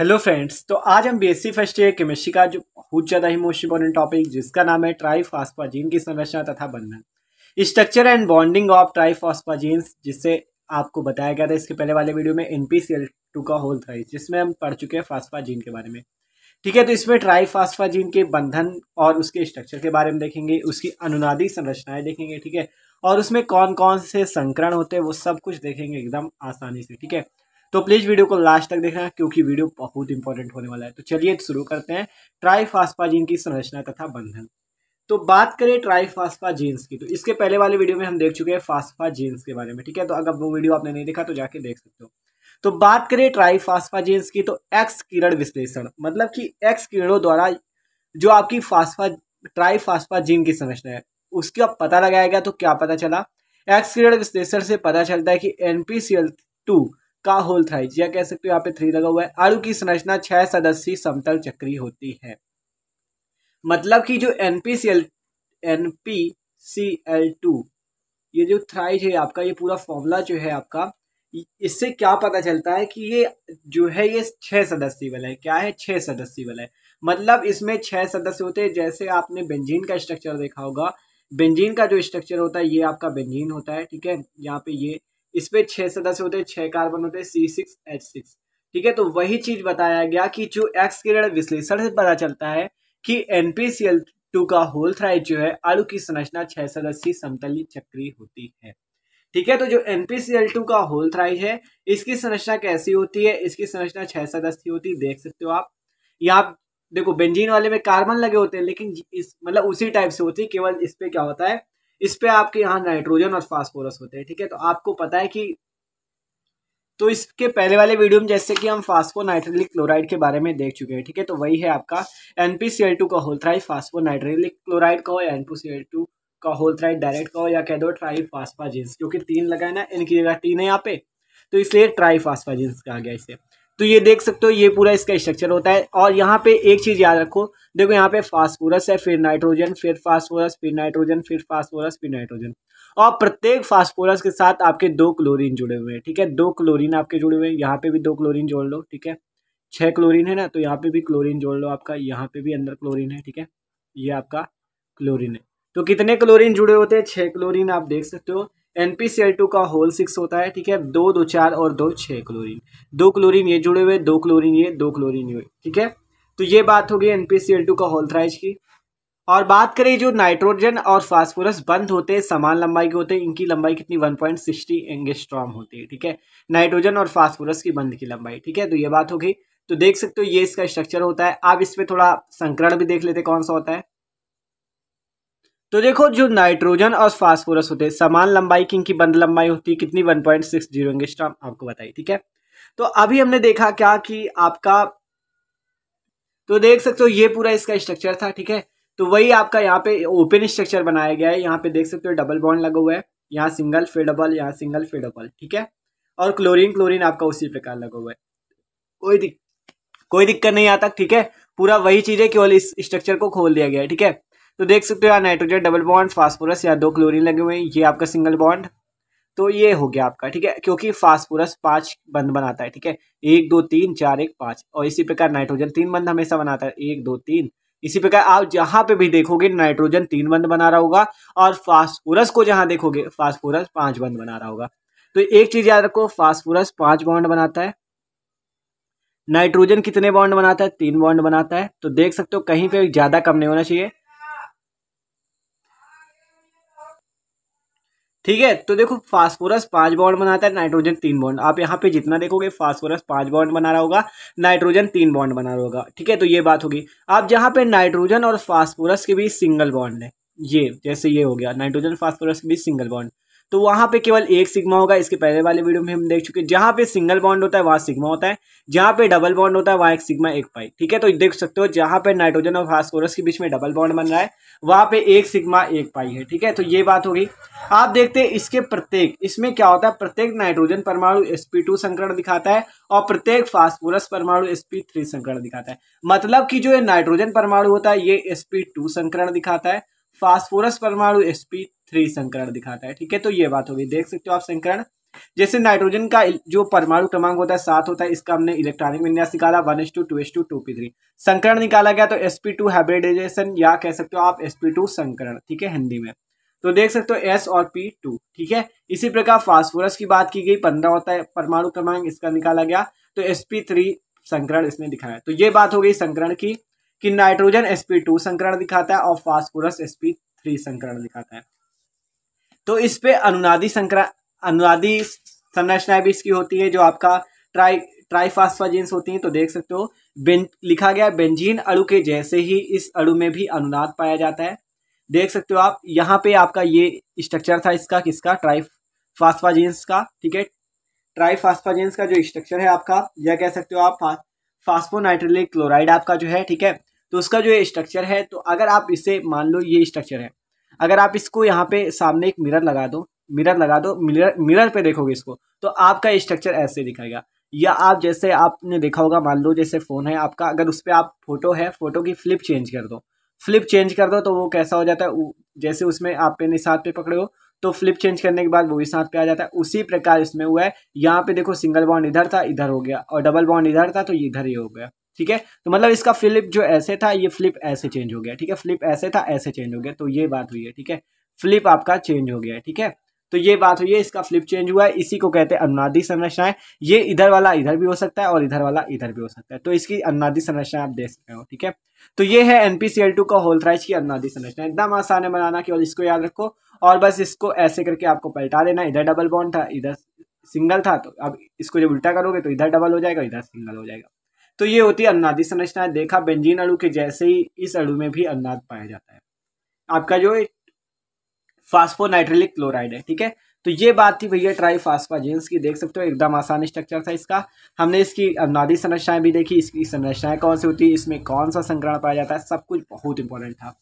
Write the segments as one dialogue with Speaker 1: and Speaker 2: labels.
Speaker 1: hello friends तो आज हम बीएससी फर्स्ट ईयर केमिस्ट्री का जो बहुत ज़्यादा ही मोस्ट इंपॉर्टेंट टॉपिक जिसका नाम है ट्राइफॉस्पाजीन की संरचना तथा बंधन structure and bonding of phosphazenes जिससे आपको बताया गया था इसके पहले वाले वीडियो में एन टू का होल था जिसमें हम पढ़ चुके हैं फास्फाजीन के बारे में ठीक है तो इसमें ट्राइफॉस्फाजीन के बंधन और उसके स्ट्रक्चर के बारे में देखेंगे उसकी अनुनादी संरचनाएँ देखेंगे ठीक है और उसमें कौन कौन से संकरण होते हैं वो सब कुछ देखेंगे एकदम आसानी से ठीक है तो प्लीज़ वीडियो को लास्ट तक देखना क्योंकि वीडियो बहुत इंपॉर्टेंट होने वाला है तो चलिए शुरू करते हैं जीन की संरचना तथा बंधन तो बात करें ट्राईफास्फा जीन्स की तो इसके पहले वाले वीडियो में हम देख चुके हैं फास्फा जीन्स के बारे में ठीक है तो अगर वो वीडियो आपने नहीं देखा तो जाके देख सकते हो तो बात करें ट्राईफास्फा जीन्स की तो एक्स किरण विश्लेषण मतलब कि एक्स किरणों द्वारा जो आपकी फास्फा ट्राईफास्फा जीन की संरचना है अब पता लगाया गया तो क्या पता चला एक्स किरण विश्लेषण से पता चलता है कि एन टू का होल थ्राइज या कह सकते हो यहाँ पे थ्री लगा हुआ है अणु की संरचना छह सदस्य समतल चक्री होती है मतलब कि जो N P C L N P C L two ये जो थ्राइज है आपका ये पूरा फॉर्मूला जो है आपका इससे क्या पता चलता है कि ये जो है ये छह सदस्य वाला है क्या है छह सदस्य वाला है मतलब इसमें छह सदस्य होते हैं जैसे आपने बेंजीन का स्ट्रक्चर देखा होगा बेंजीन का जो स्ट्रक्चर होता है ये आपका बेंजीन होता है ठीक है यहाँ पे ये इसमें छः सदस्य होते हैं छः कार्बन होते हैं सी सिक्स एच सिक्स ठीक है तो वही चीज़ बताया गया कि जो एक्स किरण विश्लेषण से पता चलता है कि एन टू का होल थ्राइड जो है आलू की संरचना छः सदस्य समतली चक्री होती है ठीक है तो जो एन टू का होल थ्राइड है इसकी संरचना कैसी होती है इसकी संरचना छः सदस्य होती है देख सकते हो आप यहाँ देखो बेंजीन वाले में कार्बन लगे होते हैं लेकिन इस मतलब उसी टाइप से होती है केवल इस पे क्या होता है इस पे आपके यहाँ नाइट्रोजन और फास्फोरस होते हैं ठीक है तो आपको पता है कि तो इसके पहले वाले वीडियो में जैसे कि हम फास्फो नाइट्रिलिक क्लोराइड के बारे में देख चुके हैं ठीक है तो वही है आपका एनपीसीएल टू का होल थ्राई फास्फो क्लोराइड का हो या एनपीसीएल टू का होल थ्राइड डायरेक्ट का हो या कह दो ट्राई फास्फाजिन्स क्योंकि तीन लगाए ना इनकी जगह तीन है यहाँ पे तो इसलिए ट्राई फास्फाजिन्स कहा गया इसे तो ये देख सकते हो ये पूरा इसका स्ट्रक्चर होता है और यहाँ पे एक चीज़ याद रखो देखो यहाँ पे फास्फोरस है फिर नाइट्रोजन फिर फास्फोरस फिर नाइट्रोजन फिर फास्फोरस फिर नाइट्रोजन और प्रत्येक फास्फोरस के साथ आपके दो क्लोरीन जुड़े हुए हैं ठीक है दो क्लोरीन आपके जुड़े हुए हैं यहाँ पे भी दो क्लोरीन जोड़ लो ठीक है छः क्लोरीन है ना तो यहाँ पे भी क्लोरीन जोड़ लो आपका यहाँ पे भी अंदर क्लोरीन है ठीक है ये आपका क्लोरीन है तो कितने क्लोरीन जुड़े होते हैं छः क्लोरीन आप देख सकते हो N P C L two का होल सिक्स होता है ठीक है दो दो चार और दो छः क्लोरीन दो क्लोरीन ये जुड़े हुए दो क्लोरीन ये दो क्लोरीन ये ठीक है तो ये बात हो गई N P C L two का होल थ्राइज की और बात करें जो नाइट्रोजन और फास्फोरस बंद होते हैं समान लंबाई के होते हैं इनकी लंबाई कितनी 1.60 पॉइंट एंगेस्ट्रॉम होती है ठीक है नाइट्रोजन और फास्फोरस की बंद की लंबाई ठीक है तो ये बात हो गई तो देख सकते हो ये इसका स्ट्रक्चर होता है आप इसमें थोड़ा संकरण भी देख लेते कौन सा होता है तो देखो जो नाइट्रोजन और फास्फोरस होते हैं समान लंबाई की इनकी बंद लंबाई होती है कितनी one point six zero angstrom आपको बताई ठीक है तो अभी हमने देखा क्या कि आपका तो देख सकते हो ये पूरा इसका स्ट्रक्चर था ठीक है तो वही आपका यहाँ पे ओपन स्ट्रक्चर बनाया गया है यहाँ पे देख सकते हो डबल बॉन्ड लगा हुआ है यहाँ सिंगल फिर डबल यहाँ सिंगल फिर डबल ठीक है और क्लोरीन क्लोरीन आपका उसी प्रकार लगा हुआ है कोई दिक, कोई दिक्कत नहीं आता ठीक है पूरा वही चीज़ है केवल इस स्ट्रक्चर को खोल दिया गया है ठीक है तो देख सकते हो यहाँ नाइट्रोजन डबल बॉन्ड फास्फोरस या दो क्लोरीन लगे हुए हैं ये आपका सिंगल बॉन्ड तो ये हो गया आपका ठीक है क्योंकि फास्फोरस पांच बंद बनाता है ठीक है एक दो तीन चार एक पाँच और इसी प्रकार नाइट्रोजन तीन बंद हमेशा बनाता है एक दो तीन इसी प्रकार आप जहां पे भी देखोगे नाइट्रोजन तीन बंद बना रहा होगा और फास्फोरस को जहां देखोगे फास्फोरस पांच बंद बना रहा होगा तो एक चीज याद रखो फास्फोरस पांच बॉन्ड बनाता है नाइट्रोजन कितने बॉन्ड बनाता है तीन बॉन्ड बनाता है तो देख सकते हो कहीं पे ज़्यादा कम नहीं होना चाहिए ठीक है तो देखो फास्फोरस पांच बॉन्ड बनाता है नाइट्रोजन तीन बॉन्ड आप यहाँ पे जितना देखोगे फास्फोरस पांच बॉन्ड बना रहा होगा नाइट्रोजन तीन बॉन्ड बना रहा होगा ठीक है तो ये बात होगी आप जहाँ पे नाइट्रोजन और फास्फोरस के बीच सिंगल बॉन्ड है ये जैसे ये हो गया नाइट्रोजन फास्फोरस के बीच सिंगल बॉन्ड तो वहाँ पे केवल एक सिग्मा होगा इसके पहले वाले वीडियो में हम देख चुके हैं जहाँ पे सिंगल बॉन्ड होता है वहाँ सिग्मा होता है जहाँ पे डबल बॉन्ड होता है वहाँ एक सिग्मा एक पाई ठीक है तो देख सकते हो जहाँ पे नाइट्रोजन और फास्फोरस के बीच में डबल बॉन्ड बन रहा है वहाँ पे एक सिग्मा एक पाई है ठीक है तो ये बात होगी आप देखते हैं इसके प्रत्येक इसमें क्या होता है प्रत्येक नाइट्रोजन परमाणु टू संकरण दिखाता है और प्रत्येक फास्फोरस परमाणु थ्री संकरण दिखाता है मतलब कि जो ये नाइट्रोजन परमाणु होता है ये टू संकरण दिखाता है फास्फोरस परमाणु पी थ्री संकरण दिखाता है ठीक है तो ये बात हो गई देख सकते हो आप संकरण जैसे नाइट्रोजन का जो परमाणु क्रमांक होता है सात होता है इसका हमने इलेक्ट्रॉनिक विन्यास निकाला one S two two S two two P three संकरण निकाला गया तो एस पी टू हाइब्रिडाइजेशन या कह सकते हो आप एस पी टू संकरण ठीक है हिंदी में तो देख सकते हो एस और पी टू ठीक है इसी प्रकार फास्फोरस की बात की गई पंद्रह होता है परमाणु क्रमांक इसका निकाला गया तो एस पी थ्री संकरण इसने दिखाया तो ये बात हो गई संकरण की कि नाइट्रोजन एस पी टू संकरण दिखाता है और फास्फोरस एस पी थ्री संकरण दिखाता है तो इस पे अनुनादी संक्रा अनुनादी संरचनाएं भी इसकी होती है जो आपका ट्राई ट्राइफास्फाजीन्स होती हैं तो देख सकते हो बेन लिखा गया बेंजीन अणु के जैसे ही इस अणु में भी अनुनाद पाया जाता है देख सकते हो आप यहाँ पे आपका ये स्ट्रक्चर था इसका किसका ट्राइफास्फाजीन्स का ठीक है ट्राइफास्फाजीन्स का जो स्ट्रक्चर है आपका यह कह सकते हो आप फास्फोनाइट्रिलिक क्लोराइड आपका जो है ठीक है तो उसका जो ये स्ट्रक्चर है तो अगर आप इसे मान लो ये स्ट्रक्चर है अगर आप इसको यहाँ पे सामने एक मिरर लगा दो मिरर लगा दो मिरर मिरर पे देखोगे इसको तो आपका स्ट्रक्चर ऐसे दिखाएगा या आप जैसे आपने देखा होगा मान लो जैसे फ़ोन है आपका अगर उस पर आप फोटो है फोटो की फ्लिप चेंज कर दो फ्लिप चेंज कर दो तो वो कैसा हो जाता है जैसे उसमें आप पे साथ पे पकड़े हो तो फ्लिप चेंज करने के बाद वो भी साथ पे आ जाता है उसी प्रकार इसमें हुआ है यहाँ पे देखो सिंगल बाउंड इधर था इधर हो गया और डबल बाउंड इधर था तो इधर ही हो गया ठीक है तो मतलब इसका फ्लिप जो ऐसे था ये फ्लिप ऐसे चेंज हो गया ठीक है फ्लिप ऐसे था ऐसे चेंज हो गया तो ये बात हुई है ठीक है फ्लिप आपका चेंज हो गया ठीक है तो ये बात हुई है इसका फ्लिप चेंज हुआ है इसी को कहते हैं अनुनादी संरचनाएं ये इधर वाला इधर भी हो सकता है और इधर वाला इधर भी हो सकता है तो इसकी अनुनादी संरचना आप देख सकते हो ठीक है तो ये है एनपीसीएल टू का होल्थराइज की अनुनादी संरचना एकदम आसान है बनाना केवल इसको याद रखो और बस इसको ऐसे करके आपको पलटा देना इधर डबल बॉन्ड था इधर सिंगल था तो अब इसको जब उल्टा करोगे तो इधर डबल हो जाएगा इधर सिंगल हो जाएगा तो ये होती है अन्नादी संरचना देखा बेंजीन अणु के जैसे ही इस अणु में भी अन्नाद पाया जाता है आपका जो फास्फोनाइट्रिलिक क्लोराइड है ठीक है तो ये बात थी भैया ट्राई फास्फाजेंस की देख सकते हो एकदम आसान स्ट्रक्चर था इसका हमने इसकी अन्नादी संरचनाएं भी देखी इसकी संरचनाएं कौन सी होती है इसमें कौन सा संक्रमण पाया जाता है सब कुछ बहुत इंपॉर्टेंट था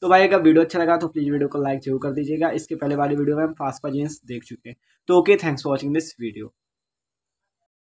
Speaker 1: तो भाई अगर वीडियो अच्छा लगा तो प्लीज़ वीडियो को लाइक जरूर कर दीजिएगा इसके पहले वाली वीडियो में हम फास्फाजेंस देख चुके हैं तो okay thanks for watching this video